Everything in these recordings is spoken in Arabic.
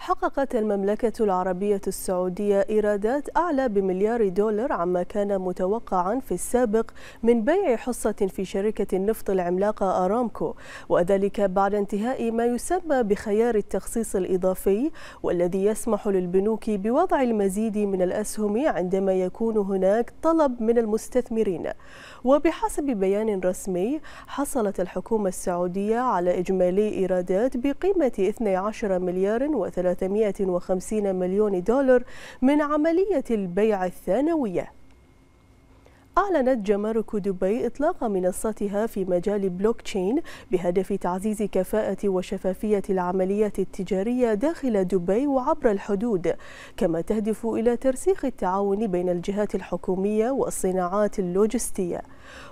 حققت المملكة العربية السعودية إيرادات أعلى بمليار دولار عما كان متوقعا في السابق من بيع حصة في شركة النفط العملاقة أرامكو وذلك بعد انتهاء ما يسمى بخيار التخصيص الإضافي والذي يسمح للبنوك بوضع المزيد من الأسهم عندما يكون هناك طلب من المستثمرين وبحسب بيان رسمي حصلت الحكومة السعودية على إجمالي إيرادات بقيمة 12 مليار و 350 مليون دولار من عملية البيع الثانوية أعلنت جمارك دبي إطلاق منصتها في مجال بلوك تشين بهدف تعزيز كفاءة وشفافية العمليات التجارية داخل دبي وعبر الحدود كما تهدف إلى ترسيخ التعاون بين الجهات الحكومية والصناعات اللوجستية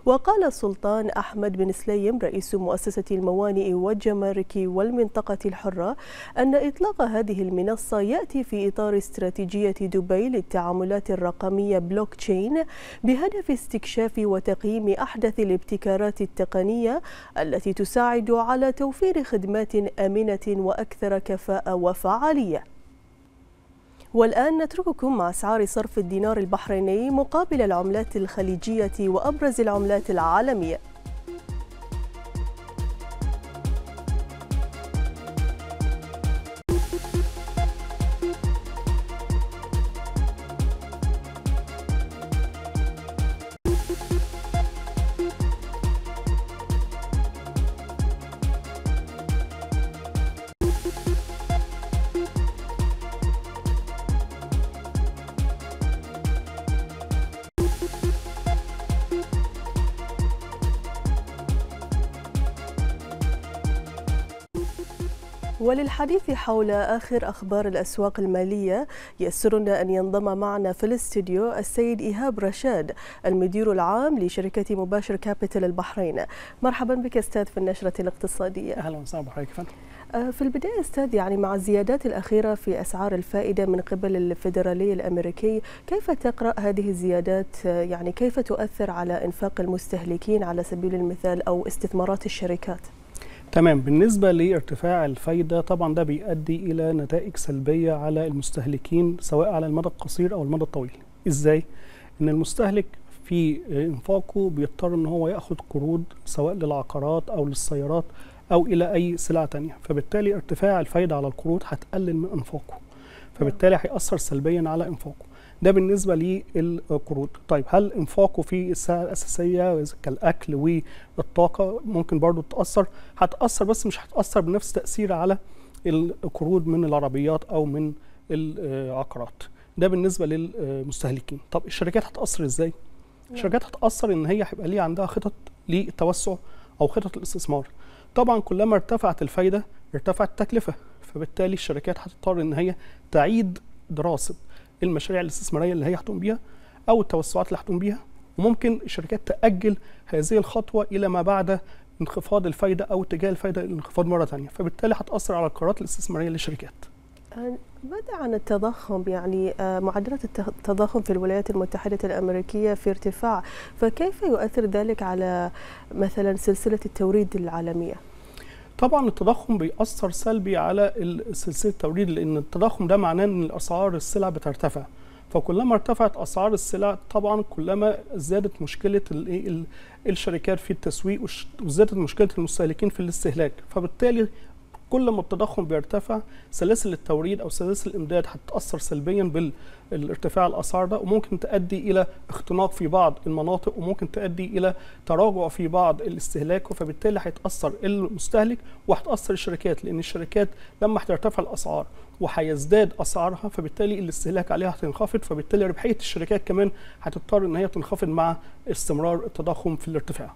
وقال السلطان أحمد بن سليم رئيس مؤسسة الموانئ والجمارك والمنطقة الحرة أن إطلاق هذه المنصة يأتي في إطار استراتيجية دبي للتعاملات الرقمية بلوك تشين بهدف لاستكشاف وتقييم أحدث الابتكارات التقنية التي تساعد على توفير خدمات آمنة وأكثر كفاءة وفعالية والآن نترككم مع أسعار صرف الدينار البحريني مقابل العملات الخليجية وأبرز العملات العالمية وللحديث حول آخر أخبار الأسواق المالية يسرنا أن ينضم معنا في الاستديو السيد إيهاب رشاد المدير العام لشركة مباشر كابيتال البحرين مرحبا بك أستاذ في النشرة الاقتصادية أهلا وسهلا بحضرتك آه، في البداية أستاذ يعني مع الزيادات الأخيرة في أسعار الفائدة من قبل الفيدرالي الأمريكي كيف تقرأ هذه الزيادات آه، يعني كيف تؤثر على إنفاق المستهلكين على سبيل المثال أو استثمارات الشركات؟ تمام بالنسبة لارتفاع الفايدة طبعا ده بيؤدي إلى نتائج سلبية على المستهلكين سواء على المدى القصير أو المدى الطويل إزاي؟ إن المستهلك في إنفاقه بيضطر إن هو يأخذ قروض سواء للعقارات أو للسيارات أو إلى أي سلعة تانية فبالتالي ارتفاع الفايدة على القروض هتقلل من إنفاقه فبالتالي هيأثر سلبيا على إنفاقه ده بالنسبه للقروض طيب هل انفاقه في السلع الاساسيه كالاكل والطاقه ممكن برضو تاثر هتاثر بس مش هتاثر بنفس تاثير على القروض من العربيات او من العقارات ده بالنسبه للمستهلكين طب الشركات هتاثر ازاي الشركات هتاثر ان هي هيبقى ليها عندها خطط للتوسع او خطط الاستثمار طبعا كلما ارتفعت الفايده ارتفعت التكلفه فبالتالي الشركات هتضطر ان هي تعيد دراسه المشاريع الاستثماريه اللي هي هتقوم بيها او التوسعات اللي هتقوم بيها وممكن الشركات تاجل هذه الخطوه الى ما بعد انخفاض الفايده او اتجاه الفايده الانخفاض مره ثانيه فبالتالي هتاثر على القرارات الاستثماريه للشركات ماذا عن التضخم يعني آه، معدلات التضخم في الولايات المتحدة الأمريكية في ارتفاع فكيف يؤثر ذلك على مثلا سلسلة التوريد العالمية؟ طبعا التضخم بيأثر سلبي على سلسله التوريد لان التضخم ده معناه ان اسعار السلع بترتفع فكلما ارتفعت اسعار السلع طبعا كلما زادت مشكله إيه، الشركات في التسويق وزادت مشكله المستهلكين في الاستهلاك فبالتالي كل ما التضخم بيرتفع سلاسل التوريد او سلاسل الامداد هتتاثر سلبيا بالارتفاع الاسعار ده وممكن تؤدي الى اختناق في بعض المناطق وممكن تؤدي الى تراجع في بعض الاستهلاك فبالتالي هيتاثر المستهلك وهتاثر الشركات لان الشركات لما هترتفع الاسعار وهيزداد اسعارها فبالتالي الاستهلاك عليها هتنخفض فبالتالي ربحيه الشركات كمان هتضطر ان هي تنخفض مع استمرار التضخم في الارتفاع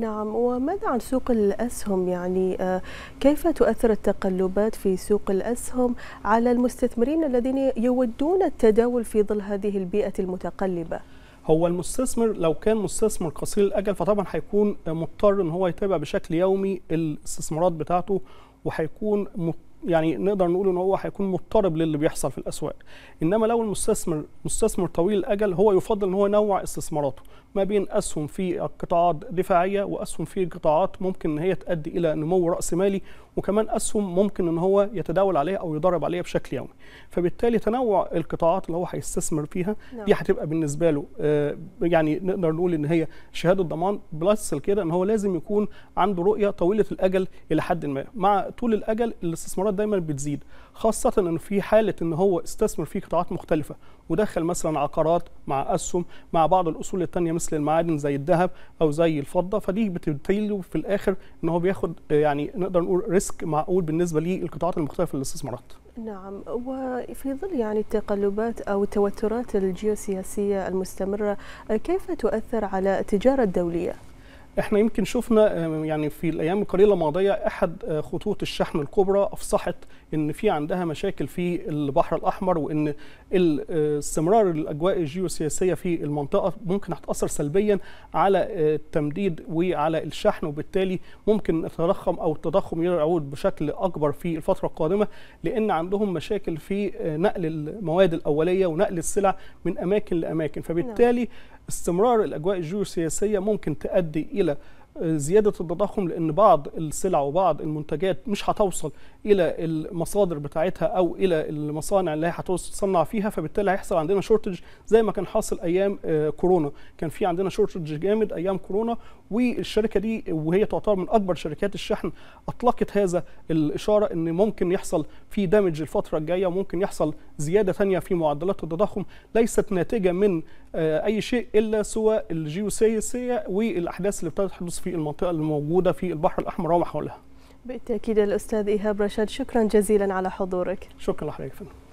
نعم وماذا عن سوق الأسهم يعني آه، كيف تؤثر التقلبات في سوق الأسهم على المستثمرين الذين يودون التداول في ظل هذه البيئة المتقلبة؟ هو المستثمر لو كان مستثمر قصير الاجل فطبعا هيكون مضطر ان هو يتابع بشكل يومي الاستثمارات بتاعته وهيكون يعني نقدر نقول ان هو هيكون مضطرب للي بيحصل في الاسواق انما لو المستثمر مستثمر طويل الاجل هو يفضل ان هو ينوع استثماراته ما بين اسهم في قطاعات دفاعيه واسهم في قطاعات ممكن ان هي تؤدي الى نمو راس مالي وكمان اسهم ممكن ان هو يتداول عليها او يضرب عليها بشكل يومي فبالتالي تنوع القطاعات اللي هو هيستثمر فيها نعم. دي هتبقى بالنسبه له آه، يعني نقدر نقول ان هي شهاده ضمان بلس كده ان هو لازم يكون عنده رؤيه طويله الاجل الى حد ما مع طول الاجل الاستثمارات دايما بتزيد خاصه انه في حاله ان هو استثمر في قطاعات مختلفه ودخل مثلا عقارات مع اسهم مع بعض الاصول الثانيه مثل المعادن زي الذهب او زي الفضه فدي بتبتدي في الاخر ان هو بياخد يعني نقدر نقول ريسك معقول بالنسبه للقطاعات المختلفه للاستثمارات نعم وفي ظل يعني التقلبات او التوترات الجيوسياسيه المستمره كيف تؤثر على التجاره الدوليه احنا يمكن شفنا آه، يعني في الايام القليله الماضيه احد آه، خطوط الشحن الكبرى افصحت ان في عندها مشاكل في البحر الاحمر وان آه، استمرار الاجواء الجيوسياسيه في المنطقه ممكن هتاثر سلبيا على آه، التمديد وعلى الشحن وبالتالي ممكن التضخم او التضخم يعود بشكل اكبر في الفتره القادمه لان عندهم مشاكل في آه، نقل المواد الاوليه ونقل السلع من اماكن لاماكن فبالتالي نعم. استمرار الاجواء الجيوسياسيه ممكن تؤدي الى زياده التضخم لان بعض السلع وبعض المنتجات مش هتوصل الى المصادر بتاعتها او الى المصانع اللي هي هتصنع فيها فبالتالي هيحصل عندنا شورتج زي ما كان حاصل ايام آه، كورونا كان في عندنا شورتج جامد ايام كورونا والشركه دي وهي تعتبر من اكبر شركات الشحن اطلقت هذا الاشاره ان ممكن يحصل في دامج الفتره الجايه وممكن يحصل زياده ثانيه في معدلات التضخم ليست ناتجه من آه، اي شيء الا سوى الجيوسياسيه والاحداث اللي ابتدت تحدث في المنطقه الموجوده في البحر الاحمر وما حولها بالتاكيد الاستاذ ايهاب رشاد شكرا جزيلا على حضورك شكرا لحضرتك